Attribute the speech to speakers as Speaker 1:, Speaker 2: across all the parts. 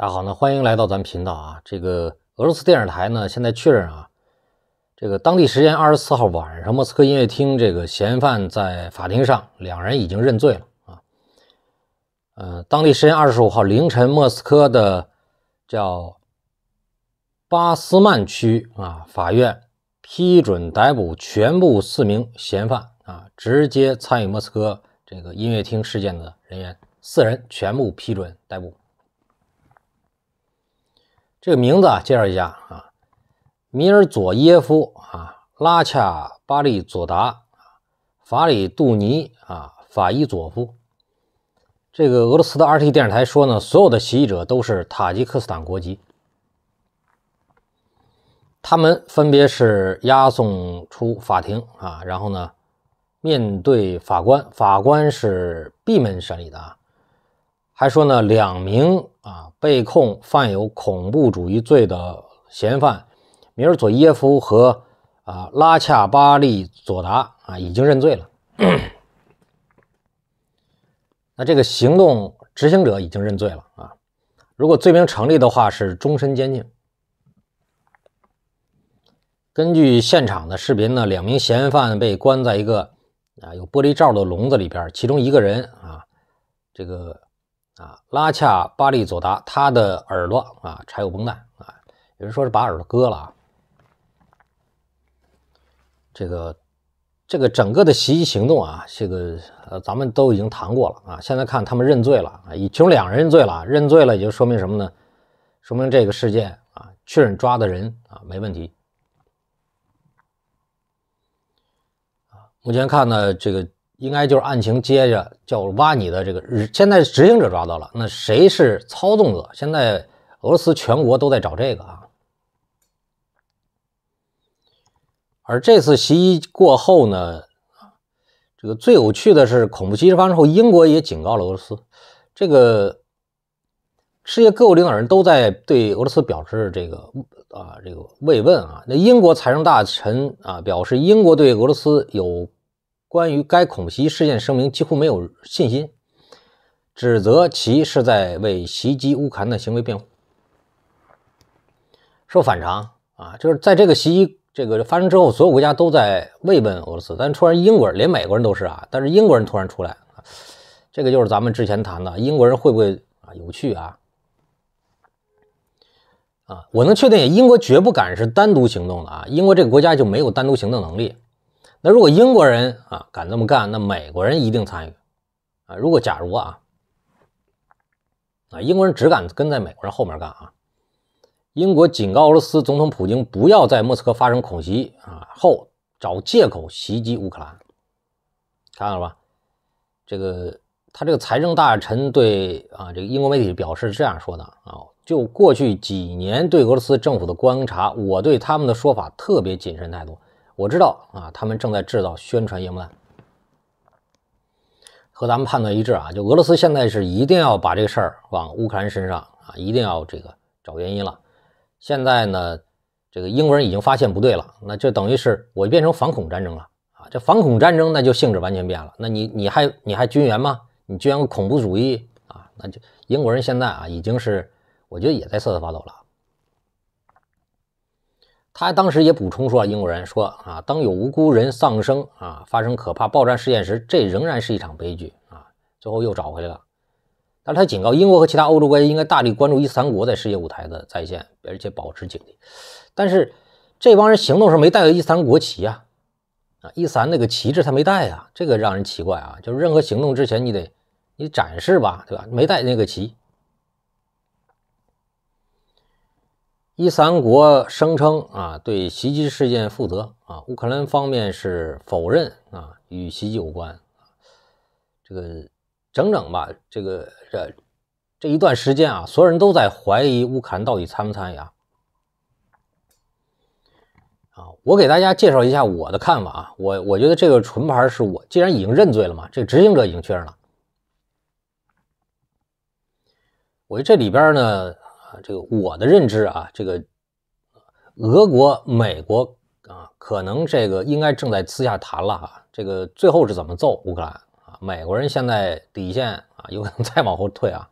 Speaker 1: 大家好，呢欢迎来到咱频道啊！这个俄罗斯电视台呢，现在确认啊，这个当地时间二十四号晚上，莫斯科音乐厅这个嫌犯在法庭上，两人已经认罪了啊。呃，当地时间二十五号凌晨，莫斯科的叫巴斯曼区啊法院批准逮捕全部四名嫌犯啊，直接参与莫斯科这个音乐厅事件的人员，四人全部批准逮捕。这个名字啊，介绍一下啊，米尔佐耶夫啊，拉恰巴利佐达，法里杜尼啊，法伊佐夫。这个俄罗斯的 RT 电视台说呢，所有的袭击者都是塔吉克斯坦国籍。他们分别是押送出法庭啊，然后呢，面对法官，法官是闭门审理的啊。还说呢，两名啊被控犯有恐怖主义罪的嫌犯米尔佐耶夫和啊拉恰巴利佐达啊已经认罪了。那这个行动执行者已经认罪了啊。如果罪名成立的话，是终身监禁。根据现场的视频呢，两名嫌犯被关在一个啊有玻璃罩的笼子里边，其中一个人啊这个。啊，拉恰巴利佐达，他的耳朵啊，柴油绷带啊，有人说是把耳朵割了啊。这个，这个整个的袭击行动啊，这个呃，咱们都已经谈过了啊。现在看他们认罪了啊，已经两人认罪了，认罪了也就说明什么呢？说明这个事件啊，确认抓的人啊没问题。目前看呢，这个。应该就是案情接着叫挖你的这个日，现在执行者抓到了，那谁是操纵者？现在俄罗斯全国都在找这个啊。而这次袭击过后呢，这个最有趣的是，恐怖袭击发生后，英国也警告了俄罗斯。这个世界各国领导人都在对俄罗斯表示这个啊这个慰问啊。那英国财政大臣啊表示，英国对俄罗斯有。关于该恐袭事件声明几乎没有信心，指责其是在为袭击乌克兰的行为辩护。说反常啊，就是在这个袭击这个发生之后，所有国家都在慰问俄罗斯，但突然英国人连美国人都是啊，但是英国人突然出来，这个就是咱们之前谈的英国人会不会啊有趣啊啊？我能确定，英国绝不敢是单独行动的啊，英国这个国家就没有单独行动能力。那如果英国人啊敢这么干，那美国人一定参与，啊！如果假如啊，啊英国人只敢跟在美国人后面干啊，英国警告俄罗斯总统普京不要在莫斯科发生恐袭啊后找借口袭击乌克兰，看到了吧？这个他这个财政大臣对啊这个英国媒体表示这样说的啊，就过去几年对俄罗斯政府的观察，我对他们的说法特别谨慎态度。我知道啊，他们正在制造宣传烟幕弹，和咱们判断一致啊。就俄罗斯现在是一定要把这个事儿往乌克兰身上啊，一定要这个找原因了。现在呢，这个英国人已经发现不对了，那就等于是我变成反恐战争了啊。这反恐战争那就性质完全变了，那你你还你还军援吗？你捐个恐怖主义啊？那就英国人现在啊已经是我觉得也在瑟瑟发抖了。他当时也补充说：“啊，英国人说啊，当有无辜人丧生啊，发生可怕爆炸事件时，这仍然是一场悲剧啊。”最后又找回来了。但是，他警告英国和其他欧洲国家应该大力关注一三国在世界舞台的再现，而且保持警惕。但是，这帮人行动时没带一三国旗啊啊，一三那个旗帜他没带啊，这个让人奇怪啊。就是任何行动之前，你得你展示吧，对吧？没带那个旗。一三国声称啊，对袭击事件负责啊，乌克兰方面是否认啊，与袭击有关。这个整整吧，这个这这一段时间啊，所有人都在怀疑乌克兰到底参不参与啊。啊，我给大家介绍一下我的看法啊，我我觉得这个纯牌是我，既然已经认罪了嘛，这执行者已经确认了，我觉得这里边呢。这个我的认知啊，这个俄国、美国啊，可能这个应该正在私下谈了啊，这个最后是怎么揍乌克兰啊？美国人现在底线啊，有可能再往后退啊。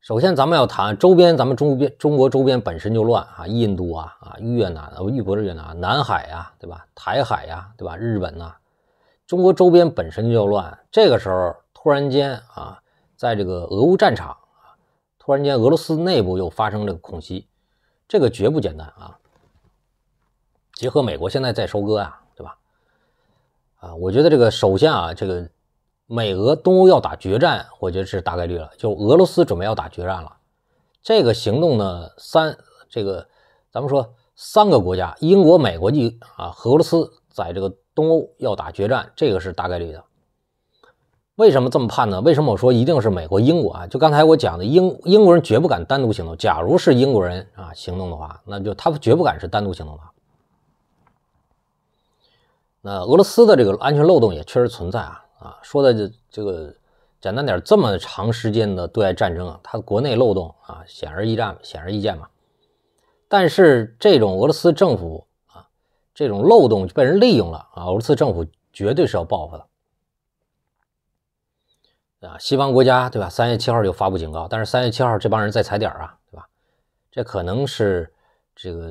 Speaker 1: 首先，咱们要谈周边，咱们中边中国周边本身就乱啊，印度啊啊，越南、域不是越南，南海呀，对吧？台海呀，对吧？日本呐，中国周边本身就乱，这个时候突然间啊。在这个俄乌战场啊，突然间俄罗斯内部又发生这个空袭，这个绝不简单啊！结合美国现在在收割啊，对吧？啊，我觉得这个首先啊，这个美俄东欧要打决战，我觉得是大概率了。就俄罗斯准备要打决战了，这个行动呢，三这个咱们说三个国家，英国、美国及啊俄罗斯在这个东欧要打决战，这个是大概率的。为什么这么判呢？为什么我说一定是美国、英国啊？就刚才我讲的，英英国人绝不敢单独行动。假如是英国人啊行动的话，那就他绝不敢是单独行动了。那俄罗斯的这个安全漏洞也确实存在啊啊，说的这这个简单点，这么长时间的对外战争啊，它国内漏洞啊显而易见，显而易见嘛。但是这种俄罗斯政府啊，这种漏洞被人利用了啊，俄罗斯政府绝对是要报复的。啊，西方国家对吧？三月七号就发布警告，但是三月七号这帮人在踩点啊，对吧？这可能是这个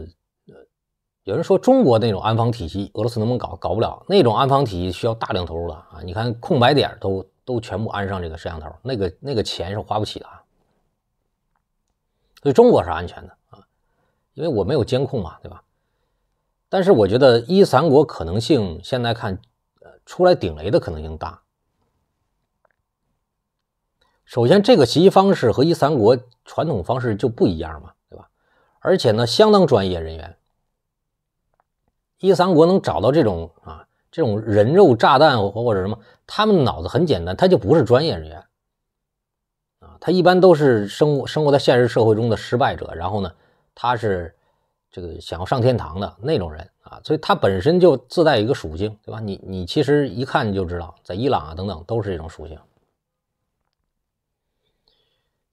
Speaker 1: 呃，有人说中国那种安防体系，俄罗斯能不能搞？搞不了，那种安防体系需要大量投入了啊！你看空白点都都全部安上这个摄像头，那个那个钱是花不起的啊。所以中国是安全的啊，因为我没有监控嘛，对吧？但是我觉得一三国可能性现在看，呃，出来顶雷的可能性大。首先，这个袭击方式和一三国传统方式就不一样嘛，对吧？而且呢，相当专业人员。一三国能找到这种啊这种人肉炸弹或者什么，他们脑子很简单，他就不是专业人员，啊，他一般都是生生活在现实社会中的失败者。然后呢，他是这个想要上天堂的那种人啊，所以他本身就自带一个属性，对吧？你你其实一看你就知道，在伊朗啊等等都是这种属性。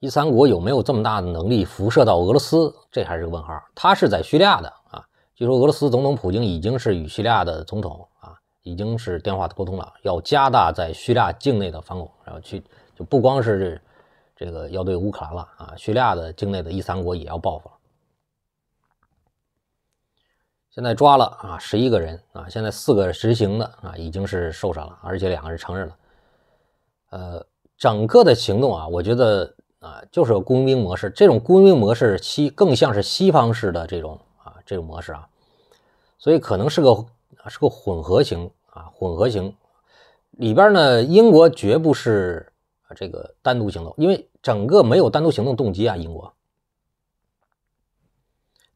Speaker 1: 伊三国有没有这么大的能力辐射到俄罗斯？这还是个问号。他是在叙利亚的啊，据说俄罗斯总统普京已经是与叙利亚的总统啊，已经是电话沟通了，要加大在叙利亚境内的反恐，然后去就不光是这个要对乌克兰了啊，叙利亚的境内的一三国也要报复。了。现在抓了啊十一个人啊，现在四个执行的啊已经是受伤了，而且两个人承认了。呃，整个的行动啊，我觉得。啊，就是个雇佣兵模式，这种雇佣兵模式西更像是西方式的这种啊，这种模式啊，所以可能是个是个混合型啊混合型里边呢，英国绝不是啊这个单独行动，因为整个没有单独行动动机啊，英国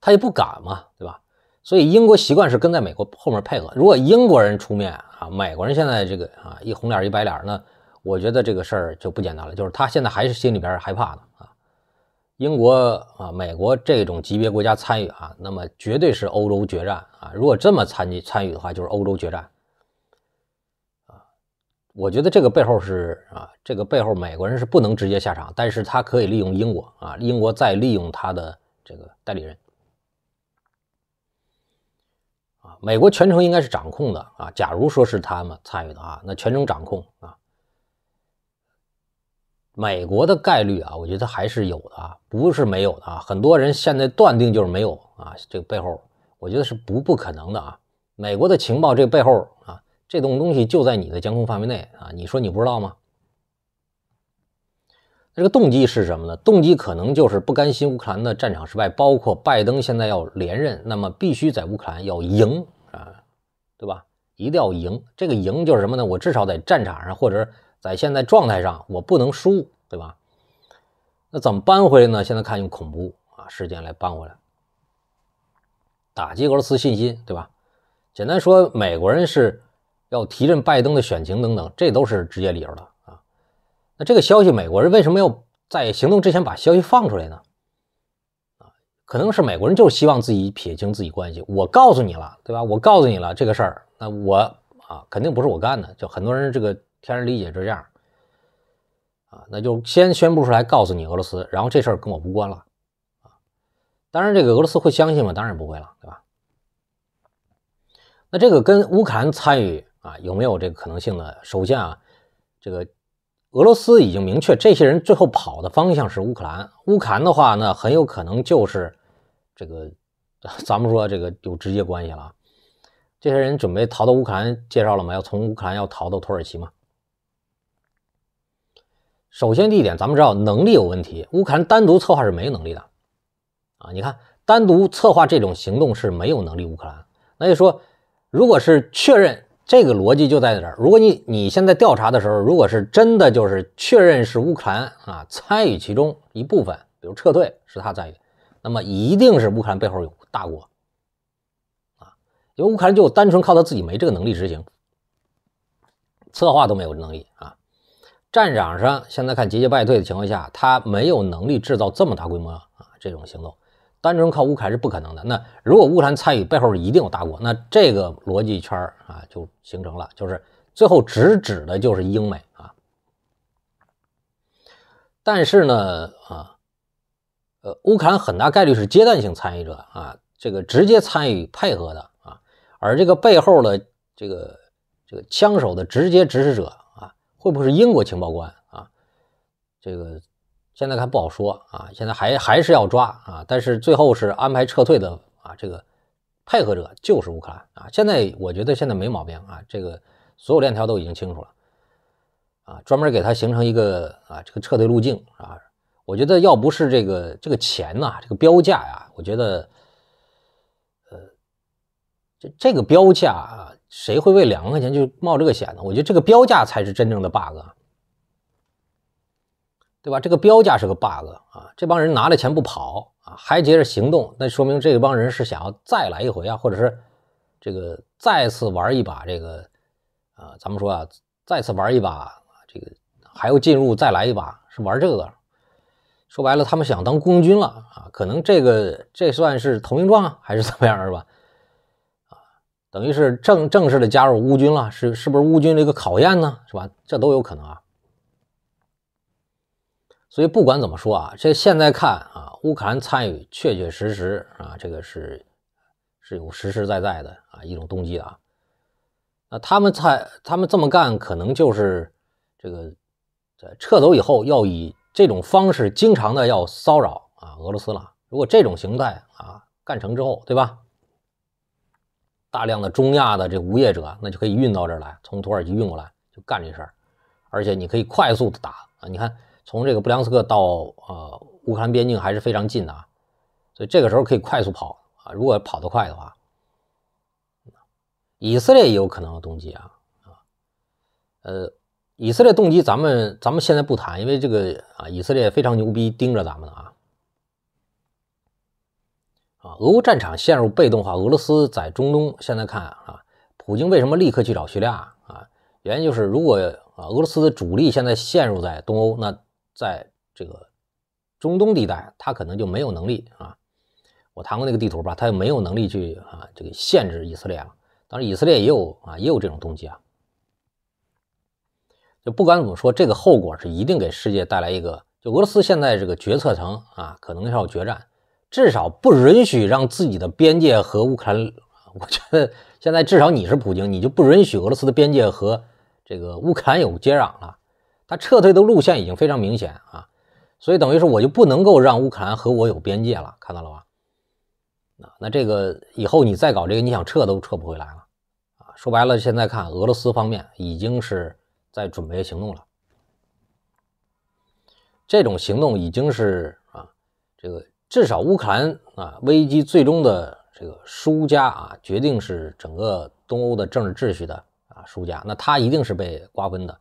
Speaker 1: 他也不敢嘛，对吧？所以英国习惯是跟在美国后面配合，如果英国人出面啊，美国人现在这个啊一红脸一白脸呢？我觉得这个事儿就不简单了，就是他现在还是心里边害怕的啊。英国啊，美国这种级别国家参与啊，那么绝对是欧洲决战啊。如果这么参与参与的话，就是欧洲决战啊。我觉得这个背后是啊，这个背后美国人是不能直接下场，但是他可以利用英国啊，英国再利用他的这个代理人啊。美国全程应该是掌控的啊。假如说是他们参与的啊，那全程掌控啊。美国的概率啊，我觉得还是有的啊，不是没有的啊。很多人现在断定就是没有啊，这个背后我觉得是不不可能的啊。美国的情报，这个背后啊，这种东西就在你的监控范围内啊。你说你不知道吗？这个动机是什么呢？动机可能就是不甘心乌克兰的战场失败，包括拜登现在要连任，那么必须在乌克兰要赢啊，对吧？一定要赢。这个赢就是什么呢？我至少在战场上或者。在现在状态上，我不能输，对吧？那怎么扳回来呢？现在看用恐怖啊事件来扳回来，打击俄罗斯信心，对吧？简单说，美国人是要提振拜登的选情等等，这都是直接理由的啊。那这个消息，美国人为什么要在行动之前把消息放出来呢？啊，可能是美国人就是希望自己撇清自己关系。我告诉你了，对吧？我告诉你了这个事儿，那我啊肯定不是我干的，就很多人这个。天然理解这样，啊，那就先宣布出来，告诉你俄罗斯，然后这事儿跟我无关了，啊，当然这个俄罗斯会相信吗？当然不会了，对吧？那这个跟乌克兰参与啊有没有这个可能性呢？首先啊，这个俄罗斯已经明确，这些人最后跑的方向是乌克兰。乌克兰的话，呢，很有可能就是这个，咱们说这个有直接关系了。这些人准备逃到乌克兰，介绍了吗？要从乌克兰要逃到土耳其吗？首先第一点，咱们知道能力有问题，乌克兰单独策划是没能力的，啊，你看单独策划这种行动是没有能力，乌克兰。那就说，如果是确认这个逻辑就在这儿，如果你你现在调查的时候，如果是真的就是确认是乌克兰啊参与其中一部分，比如撤退是他参与，那么一定是乌克兰背后有大国，啊，因为乌克兰就单纯靠他自己没这个能力执行，策划都没有能力啊。战场上现在看节节败退的情况下，他没有能力制造这么大规模啊这种行动，单纯靠乌克兰是不可能的。那如果乌克兰参与，背后一定有大国，那这个逻辑圈啊就形成了，就是最后直指的就是英美啊。但是呢啊，呃，乌克兰很大概率是阶段性参与者啊，这个直接参与配合的啊，而这个背后的这个这个枪手的直接指使者。会不会是英国情报官啊？这个现在还不好说啊。现在还还是要抓啊，但是最后是安排撤退的啊。这个配合者就是乌克兰啊。现在我觉得现在没毛病啊。这个所有链条都已经清楚了啊。专门给他形成一个啊这个撤退路径啊。我觉得要不是这个这个钱呐，这个标价呀，我觉得呃这这个标价啊。谁会为两万块钱就冒这个险呢？我觉得这个标价才是真正的 bug，对吧？这个标价是个 bug 啊！这帮人拿了钱不跑啊，还接着行动，那说明这帮人是想要再来一回啊，或者是这个再次玩一把这个啊？咱们说啊，再次玩一把这个还要进入再来一把，是玩这个？说白了，他们想当共军了啊！可能这个这算是投名状还是怎么样是吧？等于是正正式的加入乌军了，是是不是乌军的一个考验呢？是吧？这都有可能啊。所以不管怎么说啊，这现在看啊，乌克兰参与确确实实啊，这个是是有实实在在的啊一种动机啊。那他们在他们这么干，可能就是这个撤走以后要以这种方式经常的要骚扰啊俄罗斯了。如果这种形态啊干成之后，对吧？大量的中亚的这无业者，那就可以运到这儿来，从土耳其运过来就干这事儿，而且你可以快速的打啊！你看，从这个布良斯克到呃乌克兰边境还是非常近的啊，所以这个时候可以快速跑啊！如果跑得快的话，以色列也有可能动机啊啊！呃，以色列动机咱们咱们现在不谈，因为这个啊，以色列非常牛逼，盯着咱们啊。啊，俄乌战场陷入被动化。俄罗斯在中东，现在看啊，普京为什么立刻去找叙利亚啊？原因就是，如果啊，俄罗斯的主力现在陷入在东欧，那在这个中东地带，他可能就没有能力啊。我谈过那个地图吧，他没有能力去啊，这个限制以色列了。当然，以色列也有啊，也有这种动机啊。就不管怎么说，这个后果是一定给世界带来一个。就俄罗斯现在这个决策层啊，可能要决战。至少不允许让自己的边界和乌克兰，我觉得现在至少你是普京，你就不允许俄罗斯的边界和这个乌克兰有接壤了。他撤退的路线已经非常明显啊，所以等于是我就不能够让乌克兰和我有边界了，看到了吧？啊，那这个以后你再搞这个，你想撤都撤不回来了啊！说白了，现在看俄罗斯方面已经是在准备行动了，这种行动已经是啊，这个。至少乌克兰啊危机最终的这个输家啊，决定是整个东欧的政治秩序的啊输家，那他一定是被瓜分的，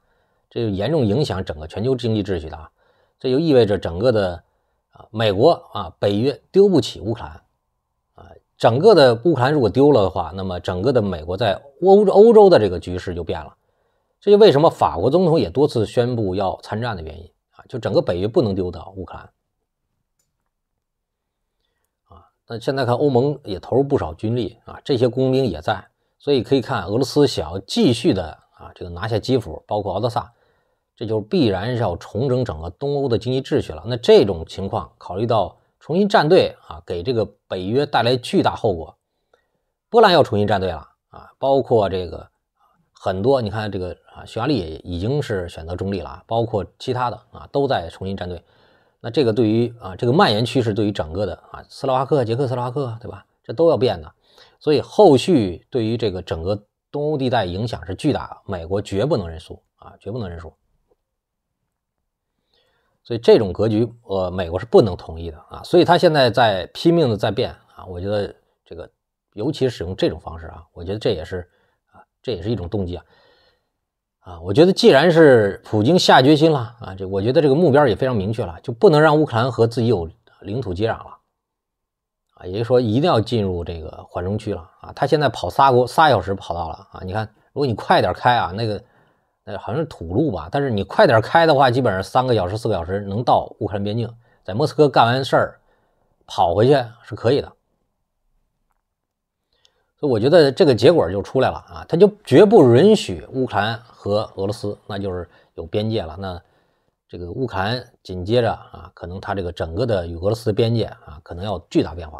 Speaker 1: 这严重影响整个全球经济秩序的啊，这就意味着整个的啊美国啊北约丢不起乌克兰啊，整个的乌克兰如果丢了的话，那么整个的美国在欧欧洲的这个局势就变了，这就为什么法国总统也多次宣布要参战的原因啊，就整个北约不能丢的乌克兰。那现在看，欧盟也投入不少军力啊，这些工兵也在，所以可以看俄罗斯想要继续的啊，这个拿下基辅，包括敖德萨，这就必然要重整整个东欧的经济秩序了。那这种情况，考虑到重新站队啊，给这个北约带来巨大后果，波兰要重新站队了啊，包括这个很多，你看这个啊，匈牙利已经是选择中立了，包括其他的啊，都在重新站队。那这个对于啊这个蔓延趋势，对于整个的啊斯洛伐克、捷克斯洛伐克，对吧？这都要变的，所以后续对于这个整个东欧地带影响是巨大的。美国绝不能认输啊，绝不能认输。所以这种格局，呃，美国是不能同意的啊。所以他现在在拼命的在变啊。我觉得这个，尤其使用这种方式啊，我觉得这也是啊，这也是一种动机。啊。啊，我觉得既然是普京下决心了啊，这我觉得这个目标也非常明确了，就不能让乌克兰和自己有领土接壤了，啊，也就是说一定要进入这个缓冲区了啊。他现在跑仨国仨小时跑到了啊，你看，如果你快点开啊，那个呃好像是土路吧，但是你快点开的话，基本上三个小时四个小时能到乌克兰边境，在莫斯科干完事儿跑回去是可以的。所以我觉得这个结果就出来了啊，他就绝不允许乌克兰和俄罗斯，那就是有边界了。那这个乌克兰紧接着啊，可能他这个整个的与俄罗斯边界啊，可能要巨大变化。